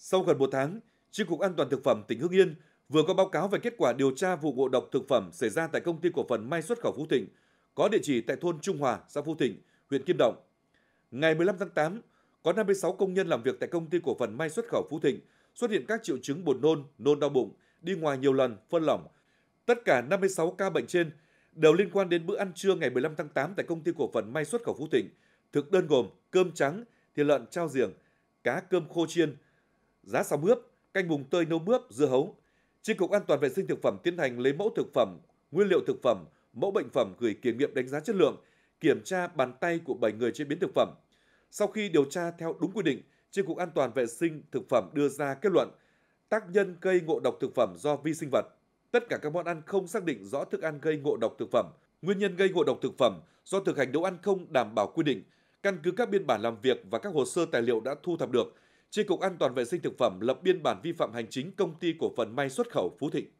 Sau gần một tháng, Tri Cục An toàn Thực phẩm tỉnh Hưng Yên vừa có báo cáo về kết quả điều tra vụ ngộ độc thực phẩm xảy ra tại công ty cổ phần may xuất khẩu Phú Thịnh, có địa chỉ tại thôn Trung Hòa, xã Phú Thịnh, huyện Kim Động. Ngày 15 tháng 8, có 56 công nhân làm việc tại công ty cổ phần may xuất khẩu Phú Thịnh xuất hiện các triệu chứng buồn nôn, nôn đau bụng, đi ngoài nhiều lần, phân lỏng. Tất cả 56 ca bệnh trên đều liên quan đến bữa ăn trưa ngày 15 tháng 8 tại công ty cổ phần may xuất khẩu Phú Thịnh. Thực đơn gồm cơm trắng, thịt lợn trao giềng, cá cơm khô chiên, giá sóng ướp, canh bùng tơi nấu mướp, dưa hấu. Tri cục An toàn vệ sinh thực phẩm tiến hành lấy mẫu thực phẩm, nguyên liệu thực phẩm, mẫu bệnh phẩm gửi kiểm nghiệm đánh giá chất lượng, kiểm tra bàn tay của 7 người chế biến thực phẩm. Sau khi điều tra theo đúng quy định, Tri cục An toàn vệ sinh thực phẩm đưa ra kết luận tác nhân gây ngộ độc thực phẩm do vi sinh vật. Tất cả các món ăn không xác định rõ thức ăn gây ngộ độc thực phẩm, nguyên nhân gây ngộ độc thực phẩm do thực hành nấu ăn không đảm bảo quy định. Căn cứ các biên bản làm việc và các hồ sơ tài liệu đã thu thập được, Tri cục An toàn vệ sinh thực phẩm lập biên bản vi phạm hành chính công ty cổ phần may xuất khẩu Phú Thịnh.